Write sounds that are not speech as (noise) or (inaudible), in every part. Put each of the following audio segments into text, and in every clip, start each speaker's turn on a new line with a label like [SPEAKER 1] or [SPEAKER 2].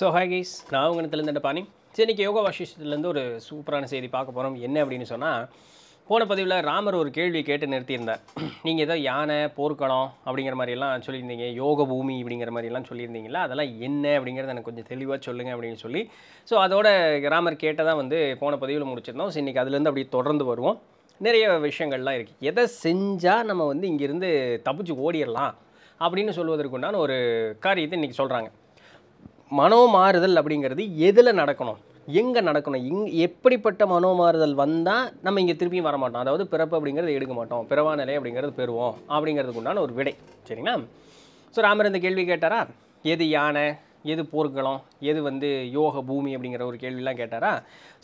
[SPEAKER 1] so hi guys நான் உங்கள் இருந்து பாணி சரி இன்றைக்கி யோகா வாசிஷத்துலேருந்து ஒரு சூப்பரான செய்தி பார்க்க போகிறோம் என்ன அப்படின்னு சொன்னால் போன பதிவில் ராமர் ஒரு கேள்வி கேட்டு நிறுத்தியிருந்தார் நீங்கள் ஏதோ யானை போர்க்களம் அப்படிங்கிற மாதிரிலாம் சொல்லியிருந்தீங்க யோக பூமி அப்படிங்கிற மாதிரிலாம் சொல்லியிருந்தீங்களா அதெல்லாம் என்ன அப்படிங்கிறத எனக்கு கொஞ்சம் தெளிவாக சொல்லுங்கள் அப்படின்னு சொல்லி ஸோ அதோட ராமர் கேட்டதாக வந்து போன பதிவில் முடிச்சிருந்தோம் ஸோ இன்றைக்கி அதுலேருந்து அப்படியே தொடர்ந்து வருவோம் நிறைய விஷயங்கள்லாம் இருக்குது எதை செஞ்சால் நம்ம வந்து இங்கேருந்து தப்பிச்சு ஓடிடலாம் அப்படின்னு சொல்வதற்குண்டான ஒரு காரியத்தை இன்றைக்கி சொல்கிறாங்க மனோமாறுதல் அப்படிங்கிறது எதில் நடக்கணும் எங்கே நடக்கணும் இங் எப்படிப்பட்ட மனோமாறுதல் வந்தால் நம்ம இங்கே திருப்பியும் வர மாட்டோம் அதாவது பிறப்பு அப்படிங்கிறது எடுக்க மாட்டோம் பிறவா நிலை அப்படிங்கிறது பெறுவோம் அப்படிங்கிறதுக்கு உண்டான ஒரு விடை சரிங்களா ஸோ ராமர் இந்த கேள்வி கேட்டாரா எது யானை எது போர்க்களம் எது வந்து யோக பூமி அப்படிங்கிற ஒரு கேள்விலாம் கேட்டாரா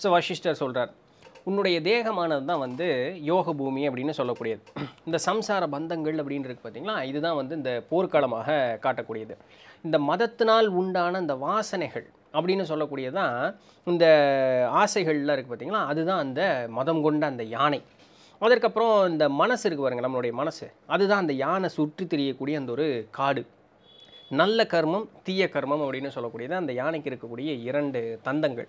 [SPEAKER 1] ஸோ வசிஷ்டர் சொல்கிறார் உன்னுடைய தேகமானது தான் வந்து யோக பூமி அப்படின்னு சொல்லக்கூடியது இந்த சம்சார பந்தங்கள் அப்படின்றது பார்த்திங்களா இதுதான் வந்து இந்த போர்க்களமாக காட்டக்கூடியது இந்த மதத்தினால் உண்டான இந்த வாசனைகள் அப்படின்னு சொல்லக்கூடியதான் இந்த ஆசைகள்லாம் இருக்குது பார்த்திங்களா அதுதான் அந்த மதம் கொண்ட அந்த யானை அதற்கப்புறம் இந்த மனசு இருக்குது பாருங்கள் நம்மளுடைய மனசு அதுதான் அந்த யானை சுற்றி தெரியக்கூடிய அந்த ஒரு காடு நல்ல கர்மம் தீய கர்மம் அப்படின்னு சொல்லக்கூடியது அந்த யானைக்கு இருக்கக்கூடிய இரண்டு தந்தங்கள்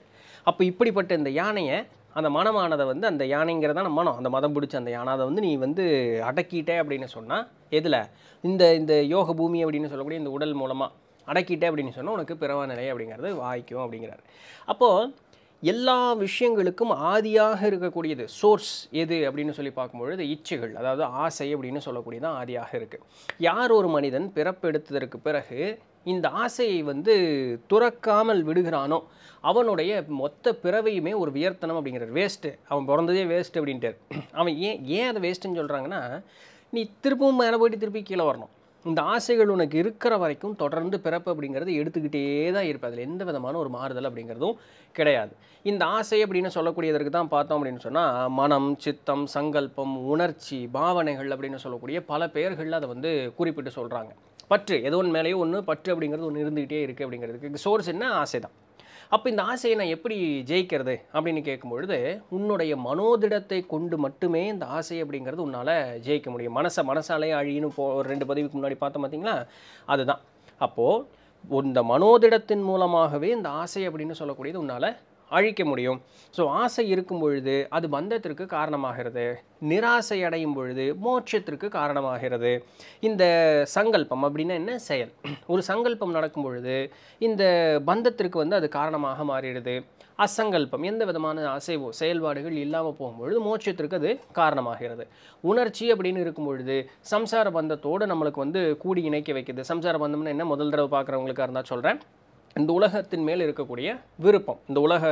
[SPEAKER 1] அப்போ இப்படிப்பட்ட இந்த யானையை அந்த மனமானதை வந்து அந்த யானைங்கிறதான மனம் அந்த மதம் பிடிச்ச அந்த யானை அதை வந்து நீ வந்து அடக்கிட்டே அப்படின்னு சொன்னால் எதில் இந்த இந்த யோக பூமி அப்படின்னு சொல்லக்கூடிய இந்த உடல் மூலமாக அடக்கிட்டே அப்படின்னு சொன்னால் உனக்கு பிறவா நிலை அப்படிங்கிறது வாய்க்கும் அப்படிங்கிறார் அப்போது எல்லா விஷயங்களுக்கும் ஆதியாக இருக்கக்கூடியது சோர்ஸ் எது அப்படின்னு சொல்லி பார்க்கும்பொழுது இச்சைகள் அதாவது ஆசை அப்படின்னு சொல்லக்கூடியதான் ஆதியாக இருக்குது யார் ஒரு மனிதன் பிறப்பெடுத்ததற்கு பிறகு இந்த ஆசையை வந்து துறக்காமல் விடுகிறானோ அவனுடைய மொத்த பிறவையுமே ஒரு வியர்த்தனம் அப்படிங்கிறார் வேஸ்ட்டு அவன் பிறந்ததே வேஸ்ட்டு அப்படின்ட்டு அவன் ஏன் ஏன் அதை வேஸ்ட்டுன்னு சொல்கிறாங்கன்னா நீ திருப்பவும் மேலே போயிட்டு திருப்பி கீழே வரணும் இந்த ஆசைகள் உனக்கு இருக்கிற வரைக்கும் தொடர்ந்து பிறப்பு அப்படிங்கிறது எடுத்துக்கிட்டே தான் இருப்பது அதில் எந்த விதமான ஒரு மாறுதல் அப்படிங்கிறதும் கிடையாது இந்த ஆசை அப்படின்னு சொல்லக்கூடியதற்கு தான் பார்த்தோம் அப்படின்னு சொன்னால் மனம் சித்தம் சங்கல்பம் உணர்ச்சி பாவனைகள் அப்படின்னு சொல்லக்கூடிய பல பெயர்களில் அதை வந்து குறிப்பிட்டு சொல்கிறாங்க பற்று ஏதோ ஒன்று மேலேயோ ஒன்று பற்று அப்படிங்கிறது ஒன்று இருந்துக்கிட்டே இருக்குது அப்படிங்கிறதுக்கு சோர்ஸ் என்ன ஆசை தான் அப்போ இந்த ஆசையை நான் எப்படி ஜெயிக்கிறது அப்படின்னு கேட்கும்பொழுது உன்னுடைய மனோதிடத்தை கொண்டு மட்டுமே இந்த ஆசை அப்படிங்கிறது உன்னால் ஜெயிக்க முடியும் மனசை மனசாலே அழியின்னு போ ஒரு ரெண்டு பதவிக்கு முன்னாடி பார்த்தோம் பார்த்தீங்களா அதுதான் அப்போது இந்த மனோதிடத்தின் மூலமாகவே இந்த ஆசை அப்படின்னு சொல்லக்கூடியது உன்னால் அழிக்க முடியும் ஸோ ஆசை இருக்கும் பொழுது அது பந்தத்திற்கு காரணமாகிறது நிராசை அடையும் பொழுது மோட்சத்திற்கு காரணமாகிறது இந்த சங்கல்பம் அப்படின்னா என்ன செயல் ஒரு சங்கல்பம் நடக்கும் பொழுது இந்த பந்தத்திற்கு வந்து அது காரணமாக மாறிடுது அசங்கல்பம் எந்த விதமான அசைவோ செயல்பாடுகள் இல்லாமல் போகும்பொழுது மோட்சத்திற்கு அது காரணமாகிறது உணர்ச்சி அப்படின்னு இருக்கும் பொழுது சம்சார பந்தத்தோடு நம்மளுக்கு வந்து கூடி இணைக்க வைக்கிறது சம்சார பந்தம்னு என்ன முதல் தடவை பார்க்குறவங்களுக்காக இருந்தால் சொல்கிறேன் இந்த உலகத்தின் மேல் இருக்கக்கூடிய விருப்பம் இந்த உலக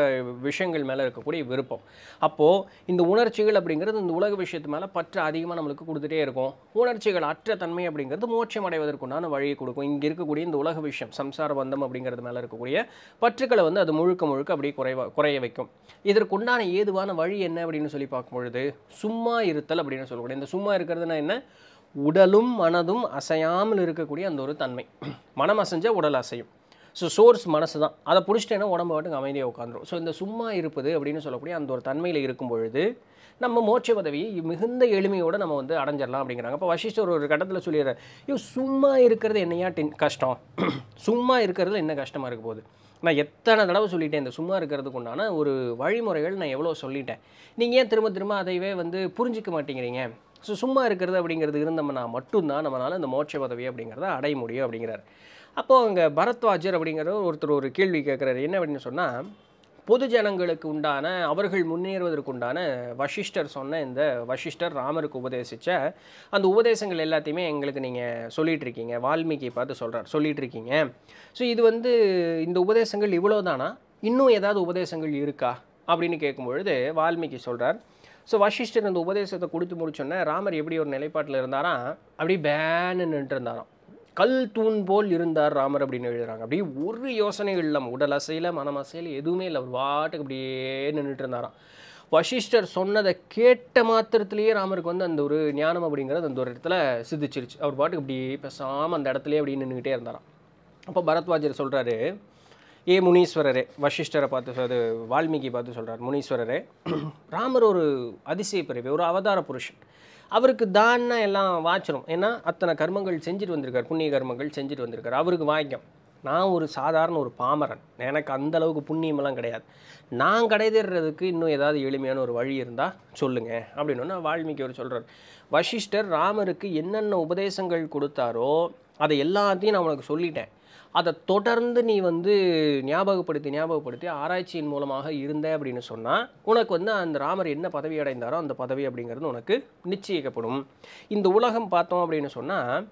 [SPEAKER 1] விஷயங்கள் மேலே இருக்கக்கூடிய விருப்பம் அப்போது இந்த உணர்ச்சிகள் அப்படிங்கிறது இந்த உலக விஷயத்து மேலே பற்று அதிகமாக நம்மளுக்கு கொடுத்துட்டே இருக்கும் உணர்ச்சிகள் அற்ற தன்மை அப்படிங்கிறது மோட்சம் அடைவதற்குண்டான வழியை கொடுக்கும் இங்கே இருக்கக்கூடிய இந்த உலக விஷயம் சம்சார பந்தம் அப்படிங்கிறது மேலே இருக்கக்கூடிய பற்றுக்களை வந்து அது முழுக்க முழுக்க அப்படியே குறைவா குறைய வைக்கும் இதற்குண்டான ஏதுவான வழி என்ன அப்படின்னு சொல்லி பார்க்கும்பொழுது சும்மா இருத்தல் அப்படின்னு சொல்லக்கூடிய இந்த சும்மா இருக்கிறதுனா என்ன உடலும் மனதும் அசையாமல் இருக்கக்கூடிய அந்த ஒரு தன்மை மனம் அசைஞ்சால் உடல் அசையும் ஸோ சோர்ஸ் மனசு தான் அதை பிடிச்சிட்டேன்னா உடம்பு மட்டும் அமைதியாக உட்காந்துரும் ஸோ இந்த சும்மா இருப்பது அப்படின்னு சொல்லக்கூடிய அந்த ஒரு தன்மையில் இருக்கும் பொழுது நம்ம மோட்ச பதவி மிகுந்த எளிமையோடு நம்ம வந்து அடைஞ்சிடலாம் அப்படிங்கிறாங்க இப்போ வசிஷ்டர் ஒரு கட்டத்தில் சொல்லிடுறார் ஐயோ சும்மா இருக்கிறது என்னையா கஷ்டம் (clears throat) சும்மா இருக்கிறதுல என்ன கஷ்டமாக இருக்க போகுது நான் எத்தனை தடவை சொல்லிட்டேன் இந்த சும்மா இருக்கிறதுக்கு உண்டான ஒரு வழிமுறைகள் நான் எவ்வளோ சொல்லிட்டேன் நீங்கள் ஏன் திரும்ப திரும்ப அதைவே வந்து புரிஞ்சிக்க மாட்டேங்கிறீங்க ஸோ சும்மா இருக்கிறது அப்படிங்கிறது இருந்தோம்னா மட்டும்தான் நம்மளால் இந்த மோட்ச பதவி அப்படிங்கிறத அடைய முடியும் அப்படிங்கிறார் அப்போது அங்கே பரத்வாஜர் அப்படிங்கிற ஒருத்தர் ஒரு கேள்வி கேட்குறாரு என்ன அப்படின்னு சொன்னால் பொது ஜனங்களுக்கு உண்டான அவர்கள் முன்னேறுவதற்கு உண்டான வசிஷ்டர் சொன்ன இந்த வசிஷ்டர் ராமருக்கு உபதேசித்த அந்த உபதேசங்கள் எல்லாத்தையுமே எங்களுக்கு நீங்கள் சொல்லிகிட்ருக்கீங்க வால்மீகி பார்த்து சொல்கிறார் சொல்லிகிட்டு இருக்கீங்க ஸோ இது வந்து இந்த உபதேசங்கள் இவ்வளோ தானா இன்னும் ஏதாவது உபதேசங்கள் இருக்கா அப்படின்னு கேட்கும்பொழுது வால்மீகி சொல்கிறார் ஸோ வசிஷ்டர் அந்த உபதேசத்தை கொடுத்து முடிச்சோன்னே ராமர் எப்படி ஒரு நிலைப்பாட்டில் இருந்தாராம் அப்படியே பேனு நின்றுருந்தாராம் கல் தூண் போல் இருந்தார் ராமர் அப்படின்னு எழுதுறாங்க அப்படியே ஒரு யோசனை இல்லாமல் உடல் அசையில் மனம் அசையில் எதுவுமே இல்லை வாட்டுக்கு அப்படியே நின்றுட்டு இருந்தாராம் வசிஷ்டர் சொன்னதை கேட்ட மாத்திரத்திலேயே ராமருக்கு வந்து அந்த ஒரு ஞானம் அப்படிங்கிறது அந்த ஒரு இடத்துல சிதிச்சிருச்சு அவர் பாட்டுக்கு இப்படி பேசாமல் அந்த இடத்துலேயே அப்படின்னு நின்றுக்கிட்டே இருந்தாராம் அப்போ பரத்வாஜர் சொல்கிறாரு ஏ முனீஸ்வரரே வசிஷ்டரை பார்த்து அது வால்மீகி பார்த்து சொல்கிறார் முனீஸ்வரரே (clears throat) ராமர் ஒரு அதிசய பிறவி ஒரு அவதார புருஷன் அவருக்கு தான்னா எல்லாம் வாச்சிரும் ஏன்னா அத்தனை கர்மங்கள் செஞ்சுட்டு வந்திருக்கார் புண்ணிய கர்மங்கள் செஞ்சுட்டு வந்திருக்கார் அவருக்கு வாக்கியம் நான் ஒரு சாதாரண ஒரு பாமரன் எனக்கு அந்தளவுக்கு புண்ணியமெல்லாம் கிடையாது நான் கடைதேறதுக்கு இன்னும் ஏதாவது எளிமையான ஒரு வழி இருந்தால் சொல்லுங்கள் அப்படின்னு வால்மீகி ஒரு சொல்கிறார் வசிஷ்டர் ராமருக்கு என்னென்ன உபதேசங்கள் கொடுத்தாரோ அதை எல்லாத்தையும் நான் உனக்கு சொல்லிட்டேன் அதை தொடர்ந்து நீ வந்து ஞாபகப்படுத்தி ஞாபகப்படுத்தி ஆராய்ச்சியின் மூலமாக இருந்த அப்படின்னு சொன்னால் உனக்கு வந்து அந்த ராமர் என்ன பதவி அடைந்தாரோ அந்த பதவி அப்படிங்கிறது உனக்கு நிச்சயிக்கப்படும் இந்த உலகம் பார்த்தோம் அப்படின்னு சொன்னால்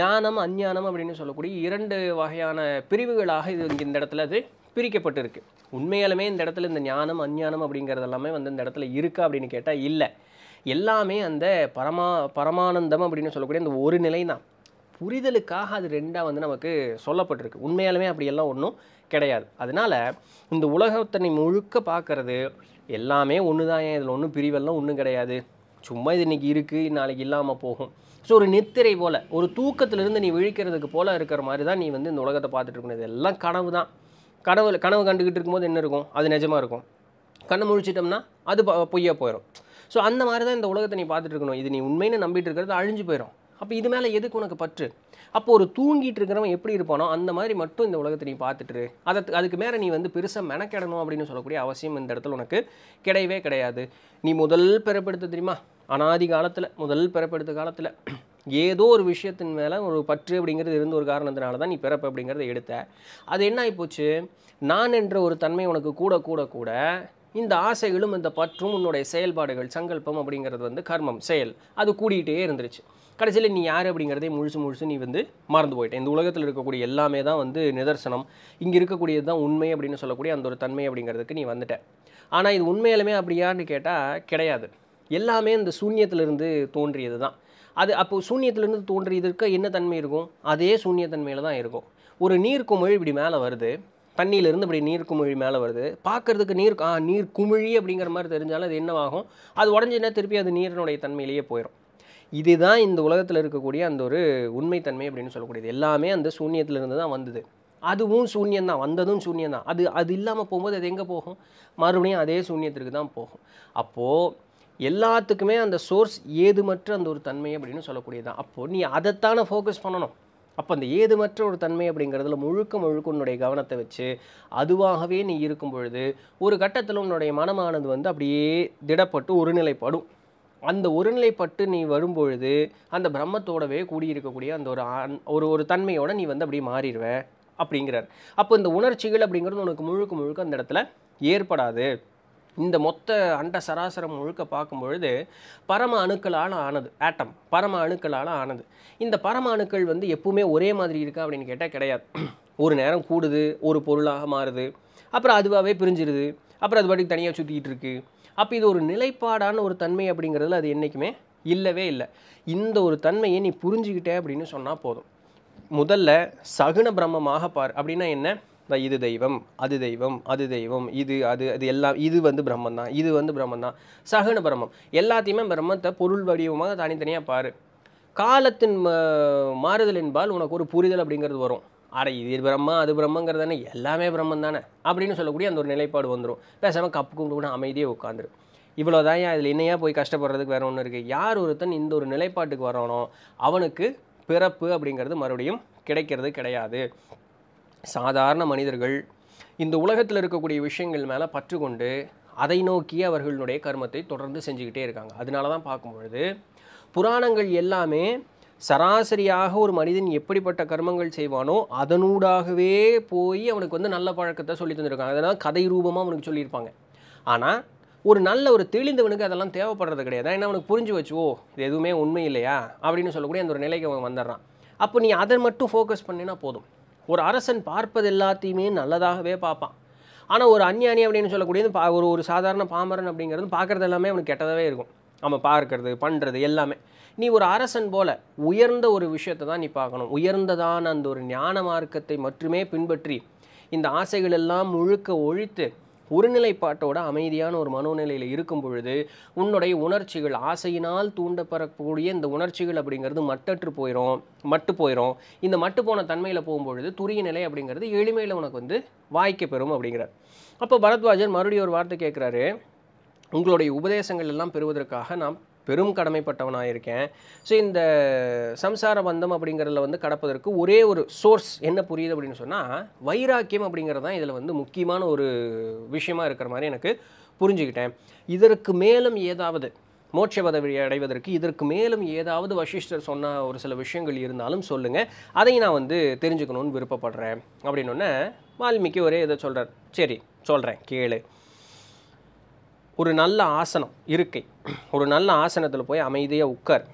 [SPEAKER 1] ஞானம் அஞ்ஞானம் அப்படின்னு சொல்லக்கூடிய இரண்டு வகையான பிரிவுகளாக இது இந்த இடத்துல அது பிரிக்கப்பட்டிருக்கு உண்மையாலுமே இந்த இடத்துல இந்த ஞானம் அஞ்ஞானம் அப்படிங்கிறது எல்லாமே வந்து இந்த இடத்துல இருக்கா அப்படின்னு கேட்டால் இல்லை எல்லாமே அந்த பரமா பரமானந்தம் அப்படின்னு சொல்லக்கூடிய அந்த ஒரு நிலை தான் புரிதலுக்காக அது ரெண்டாக வந்து நமக்கு சொல்லப்பட்டிருக்கு உண்மையாலுமே அப்படியெல்லாம் ஒன்றும் கிடையாது அதனால் இந்த உலகத்தனை முழுக்க பார்க்குறது எல்லாமே ஒன்று தான் ஏன் இதில் ஒன்றும் பிரிவெல்லாம் ஒன்றும் கிடையாது சும்மா இது இன்றைக்கி இருக்குது நாளைக்கு இல்லாமல் போகும் ஸோ ஒரு நித்திரை போல் ஒரு தூக்கத்திலிருந்து நீ விழிக்கிறதுக்கு போல் இருக்கிற மாதிரி தான் நீ வந்து இந்த உலகத்தை பார்த்துட்டு இருக்கணும் இதெல்லாம் கனவு தான் கனவு கனவு கண்டுக்கிட்டு இருக்கும்போது என்ன இருக்கும் அது நிஜமாக இருக்கும் கண்ணை முழிச்சிட்டோம்னா அது பொய்யா போயிடும் ஸோ அந்த மாதிரி தான் இந்த உலகத்தை நீ பார்த்துட்டு இருக்கணும் இது நீ உண்மைன்னு நம்பிட்டு இருக்கிறது அழிஞ்சு போயிடும் அப்போ இது மேலே எதுக்கு உனக்கு பற்று அப்போ ஒரு தூங்கிட்டு இருக்கிறவன் எப்படி இருப்பானோ அந்த மாதிரி மட்டும் இந்த உலகத்தை நீ பார்த்துட்டு அதை அதுக்கு மேலே நீ வந்து பெருசாக மெனக்கிடணும் அப்படின்னு சொல்லக்கூடிய அவசியம் இந்த இடத்துல உனக்கு கிடையவே கிடையாது நீ முதல் பிறப்பெடுத்த தெரியுமா அனாதி காலத்தில் முதல் பிறப்பெடுத்த காலத்தில் ஏதோ ஒரு விஷயத்தின் மேலே ஒரு பற்று அப்படிங்கிறது இருந்த ஒரு காரணத்தினால தான் நீ பிறப்பு அப்படிங்கிறத எடுத்த அது என்ன ஆகிப்போச்சு நான் என்ற ஒரு தன்மை உனக்கு கூட கூட கூட இந்த ஆசைகளும் இந்த பற்றும் உன்னுடைய செயல்பாடுகள் சங்கல்பம் அப்படிங்கிறது வந்து கர்மம் செயல் அது கூடிக்கிட்டே இருந்துருச்சு கடைசியில் நீ யார் அப்படிங்கிறதே முழுசு முழுசு நீ வந்து மறந்து போயிட்டேன் இந்த உலகத்தில் இருக்கக்கூடிய எல்லாமே தான் வந்து நிதர்சனம் இங்கே இருக்கக்கூடியது தான் உண்மை அப்படின்னு சொல்லக்கூடிய அந்த ஒரு தன்மை அப்படிங்கிறதுக்கு நீ வந்துட்ட ஆனால் இது உண்மையிலுமே அப்படியான்னு கேட்டால் கிடையாது எல்லாமே இந்த சூன்யத்திலிருந்து தோன்றியது தான் அது அப்போ சூன்யத்திலிருந்து தோன்றியதற்கு என்ன தன்மை இருக்கும் அதே சூன்யத்தன்மையில் தான் இருக்கும் ஒரு நீர்க்குமிழ் இப்படி மேலே வருது தண்ணியிலேருந்து இப்படி நீர் குமிழி மேலே வருது பார்க்குறதுக்கு நீர் நீர் குமிழி அப்படிங்கிற மாதிரி தெரிஞ்சாலும் அது என்னவாகும் அது உடஞ்சுன்னா திருப்பி அது நீரினுடைய தன்மையிலேயே போயிடும் இதுதான் இந்த உலகத்தில் இருக்கக்கூடிய அந்த ஒரு உண்மைத்தன்மை அப்படின்னு சொல்லக்கூடியது எல்லாமே அந்த சூன்யத்திலிருந்து தான் வந்தது அதுவும் சூன்யந்தான் வந்ததும் சூன்யந்தான் அது அது இல்லாமல் போகும்போது அது எங்கே போகும் மறுபடியும் அதே சூன்யத்திற்கு தான் போகும் அப்போது எல்லாத்துக்குமே அந்த சோர்ஸ் ஏதுமற்ற அந்த ஒரு தன்மை அப்படின்னு சொல்லக்கூடியது தான் அப்போது நீ அதைத்தானே ஃபோக்கஸ் பண்ணணும் அப்போ அந்த ஏதுமற்ற ஒரு தன்மை அப்படிங்கிறதுல முழுக்க முழுக்க உன்னுடைய கவனத்தை வச்சு அதுவாகவே நீ இருக்கும் பொழுது ஒரு கட்டத்தில் உன்னுடைய மனமானது வந்து அப்படியே திடப்பட்டு ஒருநிலைப்படும் அந்த ஒருநிலைப்பட்டு நீ வரும்பொழுது அந்த பிரம்மத்தோடவே கூடியிருக்கக்கூடிய அந்த ஒரு ஒரு ஒரு தன்மையோட நீ வந்து அப்படியே மாறிடுவ அப்படிங்கிறார் அப்போ இந்த உணர்ச்சிகள் அப்படிங்கிறது உனக்கு முழுக்க முழுக்க அந்த இடத்துல ஏற்படாது இந்த மொத்த அண்ட சராசரம் முழுக்க பார்க்கும்பொழுது பரம அணுக்களால் ஆனது ஆட்டம் பரம அணுக்களால் ஆனது இந்த பரம அணுக்கள் வந்து எப்பவுமே ஒரே மாதிரி இருக்கா அப்படின்னு கேட்டால் கிடையாது ஒரு நேரம் கூடுது ஒரு பொருளாக மாறுது அப்புறம் அதுவாகவே பிரிஞ்சிருது அப்புறம் அது பாட்டுக்கு தனியாக சுற்றிக்கிட்டு இருக்குது அப்போ இது ஒரு நிலைப்பாடான ஒரு தன்மை அப்படிங்கிறதுல அது என்றைக்குமே இல்லவே இல்லை இந்த ஒரு தன்மையை நீ புரிஞ்சுக்கிட்டே அப்படின்னு சொன்னால் போதும் முதல்ல சகுன பிரம்மமாக பார் அப்படின்னா என்ன இந்த இது தெய்வம் அது தெய்வம் அது தெய்வம் இது அது அது எல்லாம் இது வந்து பிரம்மன் தான் இது வந்து பிரம்மன் தான் சகன பிரம்மம் எல்லாத்தையுமே பிரம்மத்தை பொருள் வடிவமாக தனித்தனியாக பாரு காலத்தின் மாறுதல் என்பால் உனக்கு ஒரு புரிதல் அப்படிங்கிறது வரும் அட இது பிரம்மா அது பிரம்மங்கிறது தானே எல்லாமே பிரம்மன் தானே அப்படின்னு சொல்லக்கூடிய அந்த ஒரு நிலைப்பாடு வந்துடும் பேசாமல் கப்பு கும்பிட்டு அமைதியே உட்காந்துரு இவ்வளோதான் அதில் என்னையா போய் கஷ்டப்படுறதுக்கு வேறு ஒன்று இருக்குது யார் ஒருத்தன் இந்த ஒரு நிலைப்பாட்டுக்கு வரணும் அவனுக்கு பிறப்பு அப்படிங்கிறது மறுபடியும் கிடைக்கிறது கிடையாது சாதாரண மனிதர்கள் இந்த உலகத்தில் இருக்கக்கூடிய விஷயங்கள் மேலே பற்று கொண்டு அதை நோக்கி அவர்களுடைய கர்மத்தை தொடர்ந்து செஞ்சுக்கிட்டே இருக்காங்க அதனால தான் பார்க்கும்பொழுது புராணங்கள் எல்லாமே சராசரியாக ஒரு மனிதன் எப்படிப்பட்ட கர்மங்கள் செய்வானோ அதனூடாகவே போய் அவனுக்கு வந்து நல்ல பழக்கத்தை சொல்லி தந்திருக்காங்க அதனால் கதை ரூபமாக அவனுக்கு சொல்லியிருப்பாங்க ஆனால் ஒரு நல்ல ஒரு தெளிந்தவனுக்கு அதெல்லாம் தேவைப்படுறது கிடையாது ஏன்னா அவனுக்கு புரிஞ்சு வச்சுவோ இது எதுவுமே உண்மை இல்லையா அப்படின்னு சொல்லக்கூடிய அந்த ஒரு நிலைக்கு அவன் வந்துடுறான் அப்போ நீ அதை மட்டும் ஃபோக்கஸ் பண்ணினா போதும் ஒரு அரசன் பார்ப்பது எல்லாத்தையுமே நல்லதாகவே பார்ப்பான் ஆனால் ஒரு அந்நியானி அப்படின்னு சொல்லக்கூடியது பா ஒரு ஒரு சாதாரண பாமரன் அப்படிங்கிறது பார்க்குறது எல்லாமே அவனுக்கு கெட்டதாகவே இருக்கும் அவன் பார்க்கறது பண்ணுறது எல்லாமே நீ ஒரு அரசன் போல உயர்ந்த ஒரு விஷயத்தை தான் நீ பார்க்கணும் உயர்ந்ததான அந்த ஒரு ஞான மார்க்கத்தை மட்டுமே பின்பற்றி இந்த ஆசைகள் எல்லாம் முழுக்க ஒழித்து ஒருநிலைப்பாட்டோட அமைதியான ஒரு மனோநிலையில் இருக்கும் பொழுது உன்னுடைய உணர்ச்சிகள் ஆசையினால் தூண்டப்படக்கூடிய இந்த உணர்ச்சிகள் அப்படிங்கிறது மட்டற்று போயிடும் மட்டு போயிடும் இந்த மட்டு போன தன்மையில் போகும்பொழுது துரிய நிலை அப்படிங்கிறது எளிமையில் உனக்கு வந்து வாய்க்க பெறும் அப்படிங்கிறார் அப்போ பரத்வாஜன் மறுபடியும் ஒரு வார்த்தை கேட்குறாரு உங்களுடைய உபதேசங்கள் எல்லாம் பெறுவதற்காக நாம் பெரும் கடமைப்பட்டவனாக இருக்கேன் ஸோ இந்த சம்சார பந்தம் அப்படிங்கிறதுல வந்து கடப்பதற்கு ஒரே ஒரு சோர்ஸ் என்ன புரியுது அப்படின்னு சொன்னால் வைராக்கியம் அப்படிங்கிறது தான் இதில் வந்து முக்கியமான ஒரு விஷயமாக இருக்கிற மாதிரி எனக்கு புரிஞ்சுக்கிட்டேன் இதற்கு மேலும் ஏதாவது மோட்ச பதவி அடைவதற்கு இதற்கு மேலும் ஏதாவது வசிஷ்டர் சொன்ன ஒரு சில விஷயங்கள் இருந்தாலும் சொல்லுங்கள் அதை நான் வந்து தெரிஞ்சுக்கணும்னு விருப்பப்படுறேன் ஒன்று வால்மீகி ஒரே இதை சொல்கிறார் சரி சொல்கிறேன் கேளு ஒரு நல்ல ஆசனம் இருக்கை ஒரு நல்ல ஆசனத்தில் போய் அமைதியாக உட்கார்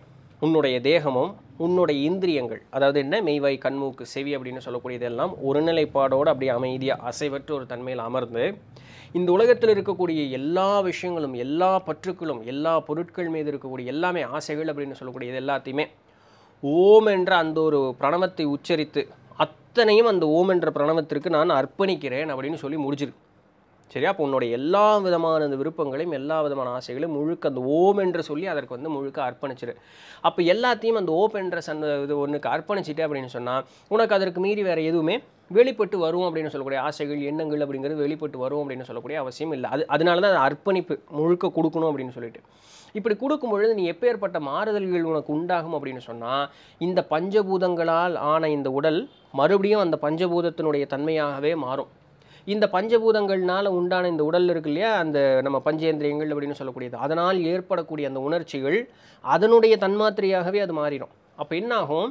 [SPEAKER 1] உன்னுடைய தேகமும் உன்னுடைய இந்திரியங்கள் அதாவது என்ன மெய்வாய் கண்மூக்கு செவி அப்படின்னு சொல்லக்கூடியதெல்லாம் ஒருநிலைப்பாடோடு அப்படியே அமைதியாக அசைவற்று ஒரு தன்மையில் அமர்ந்து இந்த உலகத்தில் இருக்கக்கூடிய எல்லா விஷயங்களும் எல்லா பற்றுக்களும் எல்லா பொருட்கள் மீது இருக்கக்கூடிய எல்லாமே ஆசைகள் அப்படின்னு சொல்லக்கூடியது எல்லாத்தையுமே ஓம் என்ற அந்த ஒரு பிரணவத்தை உச்சரித்து அத்தனையும் அந்த ஓம் என்ற பிரணவத்திற்கு நான் அர்ப்பணிக்கிறேன் அப்படின்னு சொல்லி முடிச்சிருக்கு சரியா அப்போ உன்னோட எல்லா விதமான அந்த விருப்பங்களையும் எல்லா விதமான ஆசைகளையும் முழுக்க அந்த ஓம் என்று சொல்லி அதற்கு வந்து முழுக்க அர்ப்பணிச்சிரு அப்போ எல்லாத்தையும் அந்த ஓப் என்ற அந்த இது ஒன்றுக்கு அர்ப்பணிச்சிட்டு அப்படின்னு சொன்னால் உனக்கு அதற்கு மீறி வேறு எதுவுமே வெளிப்பட்டு வரும் அப்படின்னு சொல்லக்கூடிய ஆசைகள் எண்ணங்கள் அப்படிங்கிறது வெளிப்பட்டு வரும் அப்படின்னு சொல்லக்கூடிய அவசியம் இல்லை அது அதனால தான் அர்ப்பணிப்பு முழுக்க கொடுக்கணும் அப்படின்னு சொல்லிட்டு இப்படி கொடுக்கும்பொழுது நீ எப்பேற்பட்ட மாறுதல்கள் உனக்கு உண்டாகும் அப்படின்னு சொன்னால் இந்த பஞ்சபூதங்களால் ஆன இந்த உடல் மறுபடியும் அந்த பஞ்சபூதத்தினுடைய தன்மையாகவே மாறும் இந்த பஞ்சபூதங்கள்னால உண்டான இந்த உடல் இருக்கு இல்லையா அந்த நம்ம பஞ்சேந்திரியங்கள் அப்படின்னு சொல்லக்கூடியது அதனால் ஏற்படக்கூடிய அந்த உணர்ச்சிகள் அதனுடைய தன்மாத்திரையாகவே அது மாறிடும் அப்போ என்னாகும்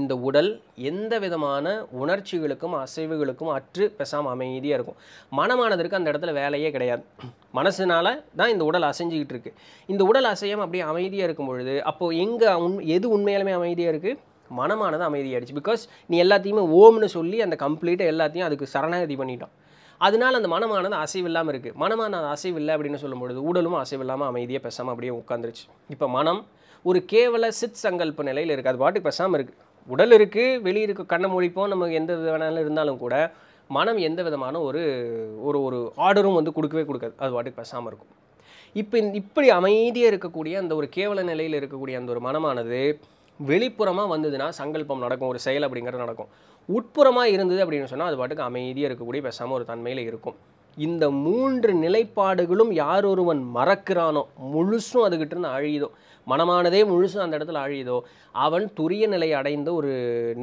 [SPEAKER 1] இந்த உடல் எந்த விதமான உணர்ச்சிகளுக்கும் அசைவுகளுக்கும் அற்று பெசாமல் அமைதியாக இருக்கும் மனமானதற்கு அந்த இடத்துல வேலையே கிடையாது மனசுனால தான் இந்த உடல் அசைஞ்சிக்கிட்டு இருக்குது இந்த உடல் அசையம் அப்படியே அமைதியாக இருக்கும் பொழுது அப்போது எங்கே உண் எது உண்மையாலுமே அமைதியாக இருக்குது மனமானது அமைதியாயிடுச்சு பிகாஸ் நீ எல்லாத்தையுமே ஓம்னு சொல்லி அந்த கம்ப்ளீட்டாக எல்லாத்தையும் அதுக்கு சரணாகதி பண்ணிட்டோம் அதனால் அந்த மனமானது அசைவில்லாமல் இருக்குது மனமானது அசைவில்லை அப்படின்னு சொல்லும்பொழுது உடலும் அசைவு இல்லாமல் அமைதியாக பெசாமல் அப்படியே உட்காந்துருச்சு இப்போ மனம் ஒரு கேவல சித் சங்கல்ப நிலையில் இருக்குது அது பாட்டுக்கு பெசாமல் இருக்குது உடல் இருக்குது வெளியே இருக்க கண்ணை மொழிப்போம் நமக்கு எந்த வேணாலும் இருந்தாலும் கூட மனம் எந்த விதமான ஒரு ஒரு ஒரு ஆர்டரும் வந்து கொடுக்கவே கொடுக்காது அது பாட்டுக்கு பெசாமல் இருக்கும் இப்போ இப்படி அமைதியாக இருக்கக்கூடிய அந்த ஒரு கேவல நிலையில் இருக்கக்கூடிய அந்த ஒரு மனமானது வெளிப்புறமாக வந்ததுன்னா சங்கல்பம் நடக்கும் ஒரு செயல் அப்படிங்கிறது நடக்கும் உட்புறமாக இருந்தது அப்படின்னு சொன்னால் அது பாட்டுக்கு அமைதியாக இருக்கக்கூடிய பேசாமல் ஒரு தன்மையில் இருக்கும் இந்த மூன்று நிலைப்பாடுகளும் யார் ஒருவன் மறக்கிறானோ முழுசும் அதுக்கிட்ட இருந்து அழியுதோ மனமானதே முழுசும் அந்த இடத்துல அழியுதோ அவன் துரிய நிலை அடைந்த ஒரு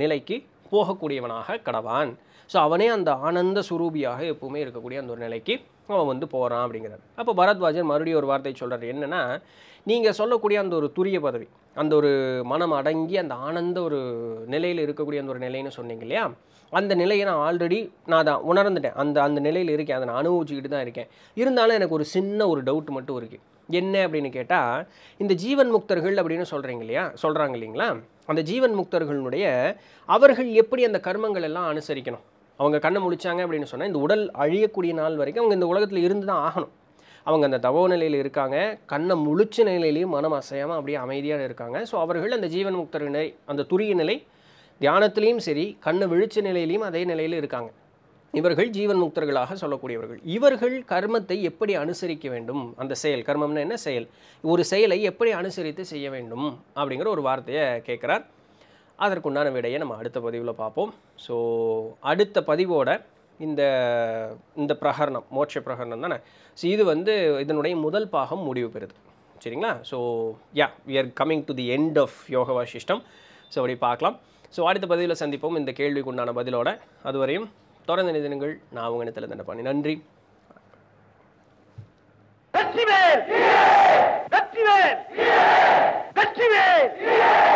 [SPEAKER 1] நிலைக்கு போகக்கூடியவனாக கடவான் ஸோ அவனே அந்த ஆனந்த சுரூபியாக எப்பவுமே இருக்கக்கூடிய அந்த ஒரு நிலைக்கு அவன் வந்து போகிறான் அப்படிங்கிறார் அப்போ பரத்வாஜன் மறுபடியும் ஒரு வார்த்தை சொல்கிறார் என்னென்னா நீங்கள் சொல்லக்கூடிய அந்த ஒரு துரிய பதவி அந்த ஒரு மனம் அடங்கி அந்த ஆனந்த ஒரு நிலையில் இருக்கக்கூடிய அந்த ஒரு நிலைன்னு சொன்னீங்க இல்லையா அந்த நிலையை நான் ஆல்ரெடி நான் தான் உணர்ந்துட்டேன் அந்த அந்த நிலையில் இருக்கேன் அதை நான் அனுபவிச்சுக்கிட்டு தான் இருக்கேன் இருந்தாலும் எனக்கு ஒரு சின்ன ஒரு டவுட் மட்டும் இருக்குது என்ன அப்படின்னு கேட்டால் இந்த ஜீவன் முக்தர்கள் அப்படின்னு சொல்கிறீங்க இல்லையா சொல்கிறாங்க இல்லைங்களா அந்த ஜீவன் முக்தர்களுடைய அவர்கள் எப்படி அந்த கர்மங்கள் எல்லாம் அனுசரிக்கணும் அவங்க கண்ணை முடிச்சாங்க அப்படின்னு சொன்னால் இந்த உடல் அழியக்கூடிய நாள் வரைக்கும் அவங்க இந்த உலகத்தில் இருந்து தான் ஆகணும் அவங்க அந்த தவோ நிலையில் இருக்காங்க கண்ணை முழிச்ச நிலையிலையும் மனம் அசையாமல் அப்படியே அமைதியாக இருக்காங்க ஸோ அவர்கள் அந்த ஜீவன் முக்தர் நிலை அந்த துரிய நிலை தியானத்திலையும் சரி கண்ணை விழிச்ச நிலையிலையும் அதே நிலையில் இருக்காங்க இவர்கள் ஜீவன் முக்தர்களாக சொல்லக்கூடியவர்கள் இவர்கள் கர்மத்தை எப்படி அனுசரிக்க வேண்டும் அந்த செயல் கர்மம்னா என்ன செயல் ஒரு செயலை எப்படி அனுசரித்து செய்ய வேண்டும் அப்படிங்கிற ஒரு வார்த்தையை கேட்குறார் அதற்குண்டான விடையை நம்ம அடுத்த பதிவில் பார்ப்போம் ஸோ அடுத்த பதிவோட இந்த இந்த பிரகரணம் மோட்ச பிரகரணம் தானே ஸோ இது வந்து இதனுடைய முதல் பாகம் முடிவு பெறுது சரிங்களா so yeah we are coming to the end of Yoga system so அப்படி பார்க்கலாம் ஸோ அடுத்த பதிவில் சந்திப்போம் இந்த கேள்விக்கு உண்டான பதிலோட அதுவரையும் தொடர்ந்து நிதினங்கள் நான் உங்கள் இடத்துல தண்டை பண்ணி நன்றி வெற்றிவேல் வெற்றிவேல் வெற்றிவேல்